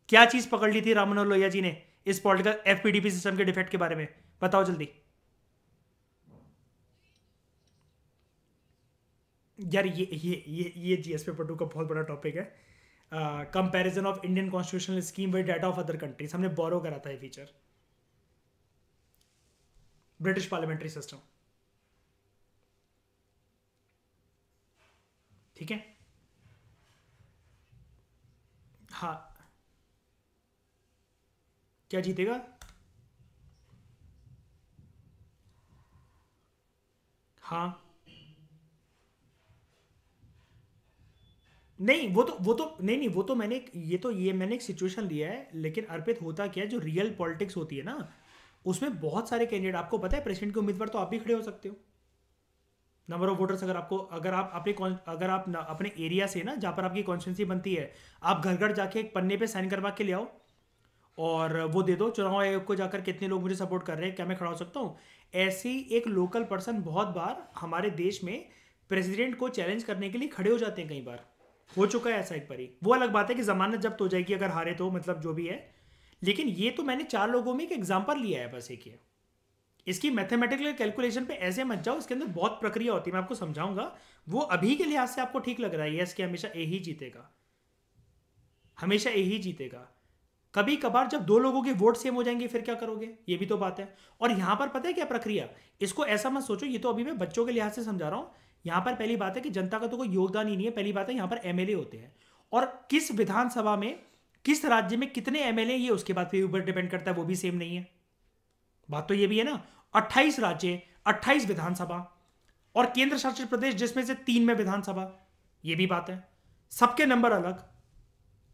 क्या चीज पकड़ ली थी राम मनोहर लोहिया जी ने इस पॉलिटिकल एफपीडीपी सिस्टम के डिफेक्ट के बारे में बताओ जल्दी यार ये ये ये ये जीएस पेपर का बहुत बड़ा टॉपिक है comparison of Indian constitutional scheme with data of other countries हमने बोरो करा था ये फीचर ब्रिटिश पार्लियामेंट्री सिस्टम ठीक है हा क्या जीतेगा हाँ नहीं वो तो वो तो नहीं नहीं वो तो मैंने ये तो ये मैंने एक सिचुएशन लिया है लेकिन अर्पित होता क्या है जो रियल पॉलिटिक्स होती है ना उसमें बहुत सारे कैंडिडेट आपको पता है प्रेसिडेंट के उम्मीदवार तो आप भी खड़े हो सकते हो नंबर ऑफ वोटर्स अगर आपको अगर आप अपने अगर आप न, अपने एरिया से ना जहाँ पर आपकी कॉन्स्टिट्यूंसी बनती है आप घर घर जाके एक पन्ने पे साइन करवा के ले आओ और वो दे दो चुनाव आयोग को जाकर कितने लोग मुझे सपोर्ट कर रहे हैं क्या मैं खड़ा हो सकता हूँ ऐसी एक लोकल पर्सन बहुत बार हमारे देश में प्रेसिडेंट को चैलेंज करने के लिए खड़े हो जाते हैं कई बार हो चुका है ऐसा एक परी वो अलग बात है कि जमानत जब्त हो जाएगी अगर हारे तो मतलब जो भी है लेकिन ये तो मैंने चार लोगों में एक एग्जाम्पल लिया है बस एक ये इसकी मैथमेटिकल कैलकुलेशन पे ऐसे मत जाओ इसके अंदर बहुत प्रक्रिया होती है मैं आपको समझाऊंगा वो अभी के लिहाज से आपको ठीक लग रहा है यस कि हमेशा ए ही जीतेगा हमेशा ए ही जीतेगा कभी कभार जब दो लोगों के वोट सेम हो जाएंगे फिर क्या करोगे ये भी तो बात है और यहाँ पर पता है क्या प्रक्रिया इसको ऐसा मत सोचो ये तो अभी मैं बच्चों के लिहाज से समझा रहा हूं यहाँ पर पहली बात है कि जनता का तो कोई योगदान ही नहीं है पहली बात है यहां पर एमएलए होते हैं और किस विधानसभा में किस राज्य में कितने एमएलए ये उसके बाद फिर ऊपर डिपेंड करता है वो भी सेम नहीं है बात तो ये भी है ना 28 राज्य 28 विधानसभा और केंद्र शासित प्रदेश जिसमें से तीन में विधानसभा ये भी बात है सबके नंबर अलग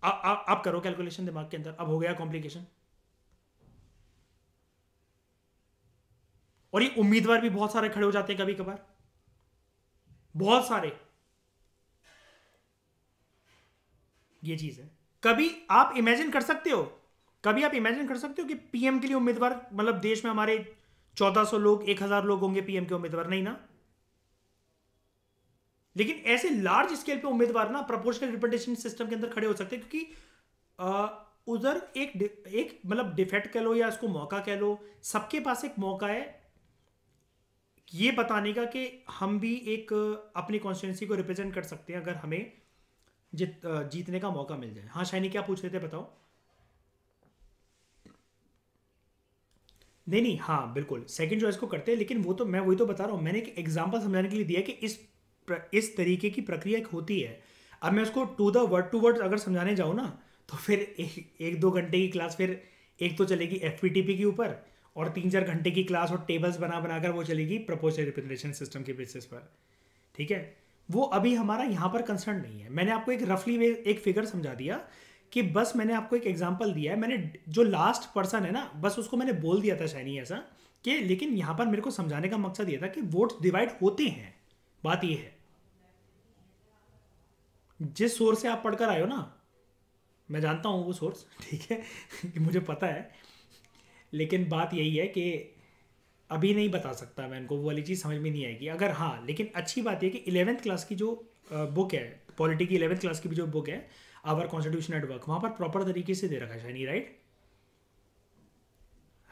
आ, आ, आप करो कैलकुलेशन दिमाग के अंदर अब हो गया कॉम्प्लिकेशन और ये उम्मीदवार भी बहुत सारे खड़े हो जाते हैं कभी कभार बहुत सारे ये चीज है कभी आप इमेजिन कर सकते हो कभी आप इमेजिन कर सकते हो कि पीएम के लिए उम्मीदवार मतलब देश में हमारे 1400 लोग 1000 लोग होंगे पीएम के उम्मीदवार नहीं ना लेकिन ऐसे लार्ज स्केल पे उम्मीदवार ना प्रपोर्शनल रिप्रेजेंटेशन सिस्टम के अंदर खड़े हो सकते हैं क्योंकि उधर एक एक मतलब डिफेक्ट कह लो या इसको मौका कह लो सबके पास एक मौका है ये बताने का कि हम भी एक अपनी कॉन्स्टिट्यूंसी को रिप्रेजेंट कर सकते हैं अगर हमें जीत जीतने का मौका मिल जाए हाँ शाइनी क्या पूछ रहे थे बताओ नहीं नहीं हाँ बिल्कुल सेकंड चॉइस को करते हैं लेकिन वो तो मैं वही तो बता रहा हूँ मैंने एक एग्जांपल समझाने के लिए दिया कि इस प्र, इस तरीके की प्रक्रिया एक होती है अब मैं उसको to the word to word अगर समझाने जाऊँ ना तो फिर एक, एक दो घंटे की क्लास फिर एक तो चलेगी एफ के ऊपर और तीन चार घंटे की क्लास और टेबल्स बना बनाकर वो चलेगी प्रपोजल रिप्रेजेंटेशन सिस्टम के बेसिस पर ठीक है वो अभी हमारा यहाँ पर कंसर्न नहीं है मैंने आपको एक रफली वे एक फिगर समझा दिया कि बस मैंने आपको एक एग्जाम्पल दिया है मैंने जो लास्ट पर्सन है ना बस उसको मैंने बोल दिया था शायद ऐसा कि लेकिन यहाँ पर मेरे को समझाने का मकसद ये था कि वोट्स डिवाइड होते हैं बात ये है जिस सोर्स से आप पढ़कर आए हो ना मैं जानता हूँ वो सोर्स ठीक है कि मुझे पता है लेकिन बात यही है कि अभी नहीं बता सकता मैं इनको वो वाली चीज़ समझ में नहीं आएगी अगर हाँ लेकिन अच्छी बात यह कि इलेवेंथ क्लास की जो बुक है पॉलिटी की इलेवेंथ क्लास की भी जो बुक है आवर कॉन्स्टिट्यूशन एट वर्क वहां पर प्रॉपर तरीके से दे रखा है शाइनी राइट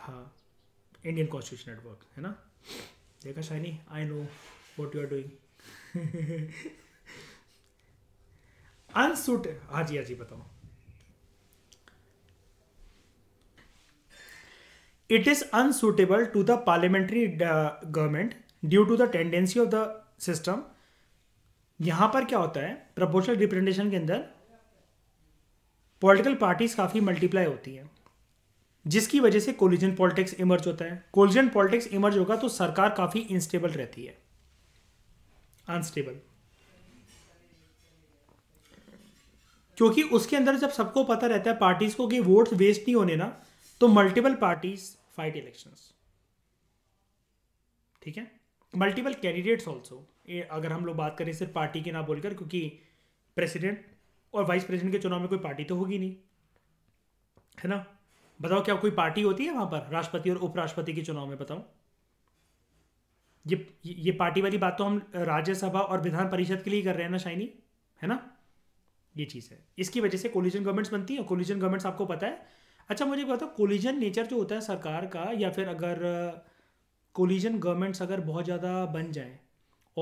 हाँ इंडियन कॉन्स्टिट्यूशन एट वर्क है ना देखा Shiny I know what you are doing unsuit हाँ जी हाँ जी बताओ it is unsuitable to the parliamentary government due to the tendency of the system यहां पर क्या होता है प्रपोर्शनल रिप्रेजेंटेशन के अंदर पॉलिटिकल पार्टीज काफ़ी मल्टीप्लाई होती हैं जिसकी वजह से कोलिजन पॉलिटिक्स इमर्ज होता है कोलिजन पॉलिटिक्स इमर्ज होगा तो सरकार काफ़ी इंस्टेबल रहती है अनस्टेबल क्योंकि उसके अंदर जब सबको पता रहता है पार्टीज को कि वोट्स वेस्ट नहीं होने ना तो मल्टीपल पार्टीज फाइट इलेक्शंस ठीक है मल्टीपल कैंडिडेट्स ऑल्सो अगर हम लोग बात करें सिर्फ पार्टी के ना बोलकर क्योंकि प्रेसिडेंट और वाइस प्रेसिडेंट के चुनाव में कोई पार्टी तो होगी नहीं है ना बताओ क्या कोई पार्टी होती है वहां पर राष्ट्रपति और उपराष्ट्रपति के चुनाव में बताओ ये ये पार्टी वाली बात तो हम राज्यसभा और विधान परिषद के लिए कर रहे हैं ना शाइनी है ना ये चीज़ है इसकी वजह से कोलिजन गवर्नमेंट्स बनती है कोलिजन गवर्नमेंट्स आपको पता है अच्छा मुझे बताओ कोलिजन नेचर जो होता है सरकार का या फिर अगर कोलिजन गवर्नमेंट्स अगर बहुत ज़्यादा बन जाए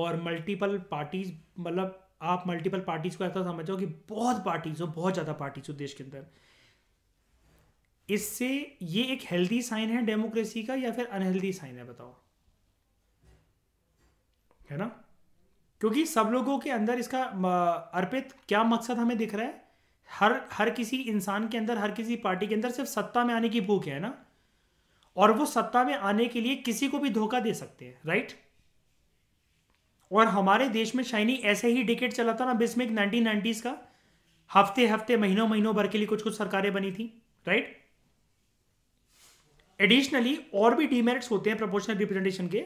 और मल्टीपल पार्टीज मतलब आप मल्टीपल पार्टीज को ऐसा समझ जाओ कि बहुत पार्टीज हो बहुत ज़्यादा पार्टीज हो देश के अंदर इससे ये एक हेल्दी साइन है डेमोक्रेसी का या फिर अनहेल्दी साइन है बताओ है ना क्योंकि सब लोगों के अंदर इसका अर्पित क्या मकसद हमें दिख रहा है हर हर किसी इंसान के अंदर हर किसी पार्टी के अंदर सिर्फ सत्ता में आने की भूख है ना और वो सत्ता में आने के लिए किसी को भी धोखा दे सकते हैं राइट और हमारे देश में शाइनी ऐसे ही डिकेट चला था ना बिस्मिक नाइनटीन नाइनटीज का हफ्ते हफ्ते महीनों महीनों भर के लिए कुछ कुछ सरकारें बनी थी राइट एडिशनली और भी डीमेरिट्स होते हैं प्रोपोर्शनल रिप्रेजेंटेशन के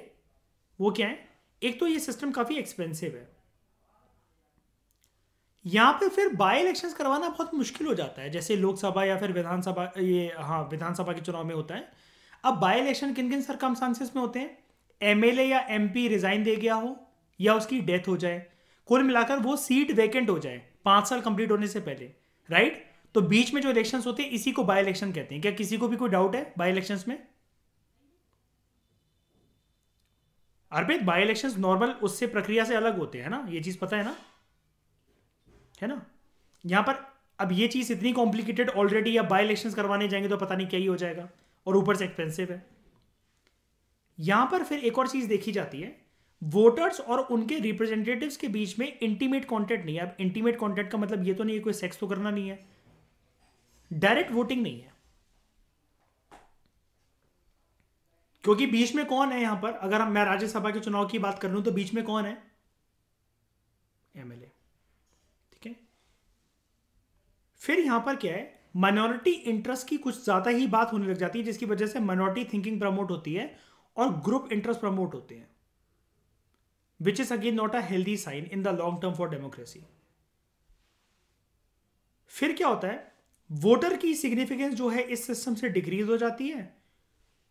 वो क्या है एक तो ये सिस्टम काफी एक्सपेंसिव है यहां पे फिर बाई इलेक्शंस करवाना बहुत मुश्किल हो जाता है जैसे लोकसभा या फिर विधानसभा ये हाँ विधानसभा के चुनाव में होता है अब बाय इलेक्शन किन किन सरकम में होते हैं एमएलए या एमपी रिजाइन दे गया हो या उसकी डेथ हो जाए कुल मिलाकर वो सीट वैकेंट हो जाए पांच साल कंप्लीट होने से पहले राइट तो बीच में जो इलेक्शन होते हैं इसी को बाय इलेक्शन कहते हैं क्या किसी को भी कोई डाउट है बाय इलेक्शन में अर्पित बाय इलेक्शन नॉर्मल उससे प्रक्रिया से अलग होते हैं ना ये चीज पता है ना है ना यहां पर अब ये चीज इतनी कॉम्प्लिकेटेड ऑलरेडी या बाय इलेक्शन करवाने जाएंगे तो पता नहीं क्या ही हो जाएगा और ऊपर से एक्सपेंसिव है यहां पर फिर एक और चीज देखी जाती है वोटर्स और उनके रिप्रेजेंटेटिव्स के बीच में इंटीमेट कॉन्टेक्ट नहीं है अब इंटीमेट कॉन्टेक्ट का मतलब ये तो नहीं है कोई सेक्स तो करना नहीं है डायरेक्ट वोटिंग नहीं है क्योंकि बीच में कौन है यहां पर अगर मैं राज्यसभा के चुनाव की बात कर लू तो बीच में कौन है एमएलए ठीक है फिर यहां पर क्या है माइनॉरिटी इंटरेस्ट की कुछ ज्यादा ही बात होने लग जाती है जिसकी वजह से माइनॉरिटी थिंकिंग प्रमोट होती है और ग्रुप इंटरेस्ट प्रमोट होते हैं which is again not a healthy sign in the long term for democracy फिर क्या होता है वोटर की सिग्निफिकेंस जो है इस सिस्टम से डिक्रीज हो जाती है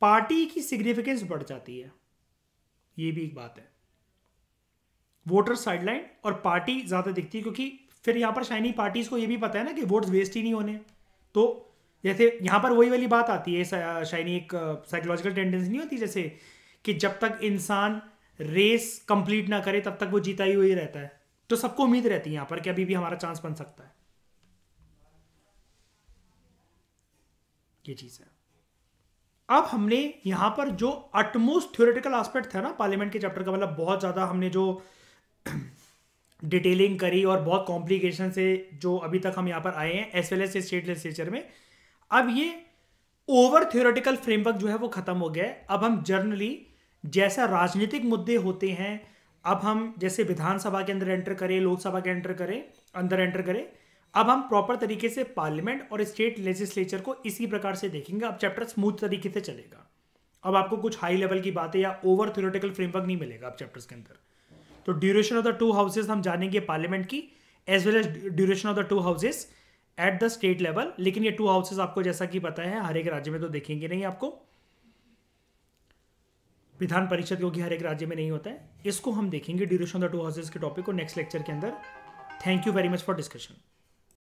पार्टी की सिग्निफिकेंस बढ़ जाती है ये भी एक बात है वोटर साइडलाइन और पार्टी ज़्यादा दिखती है क्योंकि फिर यहां पर शाइनी पार्टीज को ये भी पता है ना कि वोट्स वेस्ट ही नहीं होने तो जैसे यहां पर वही वाली बात आती है शाइनी एक साइकोलॉजिकल uh, टेंडेंसी नहीं होती जैसे कि जब तक इंसान रेस कंप्लीट ना करे तब तक वो जीता ही हुई रहता है तो सबको उम्मीद रहती है यहां पर कि अभी भी हमारा चांस बन सकता है ये चीज़ है अब हमने यहां पर जो अटमोस्ट थ्योरेटिकल एस्पेक्ट था ना पार्लियामेंट के चैप्टर का मतलब बहुत ज़्यादा हमने जो डिटेलिंग करी और बहुत कॉम्प्लिकेशन से जो अभी तक हम यहां पर आए हैं as well as state legislature में अब ये ओवर थ्योरेटिकल फ्रेमवर्क जो है वो खत्म हो गया है अब हम जर्नली जैसा राजनीतिक मुद्दे होते हैं अब हम जैसे विधानसभा के अंदर एंटर करें लोकसभा के एंटर करें अंदर एंटर करें अब हम प्रॉपर तरीके से पार्लियामेंट और स्टेट लेजिस्लेचर को इसी प्रकार से देखेंगे अब चैप्टर स्मूथ तरीके से चलेगा अब आपको कुछ हाई लेवल की बातें या ओवर थ्योरेटिकल फ्रेमवर्क नहीं मिलेगा अब चैप्टर्स के अंदर तो duration of the two houses हम जानेंगे पार्लियामेंट की as well as duration of the two houses at the state level लेकिन ये टू हाउसेज आपको जैसा कि पता है हर एक राज्य में तो देखेंगे नहीं आपको विधान परिषद क्योंकि हर एक राज्य में नहीं होता है इसको हम देखेंगे duration of the two houses के टॉपिक को नेक्स्ट लेक्चर के अंदर thank you very much for discussion